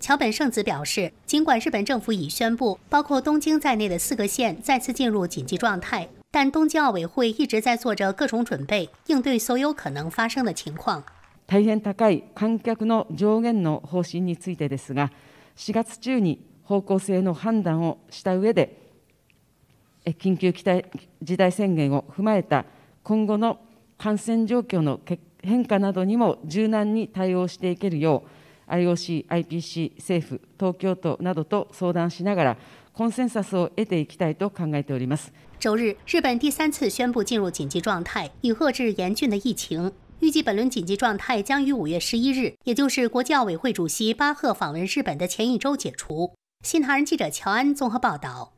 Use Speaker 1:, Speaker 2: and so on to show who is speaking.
Speaker 1: 桥本圣子表示，尽管日本政府已宣布包括东京在内的四个县再次进入紧急状态，但东京奥
Speaker 2: 委会一直在做着各种准备，应对所有可能发生的情况。大変高
Speaker 3: い観客の上限の方針についてですが、4月中に方向性の判断をした上で、緊急機体時代宣言を踏まえた今後の感染状況の変化などにも柔軟に対応していけるよう。周日，日本第三次
Speaker 1: 宣布进入紧急状态，以遏制严峻的疫情。预计本轮紧急状态将于五月十一日，也就是国际奥委会主席巴赫访问日本的前一周解除。新唐
Speaker 4: 人记者乔安综合报道。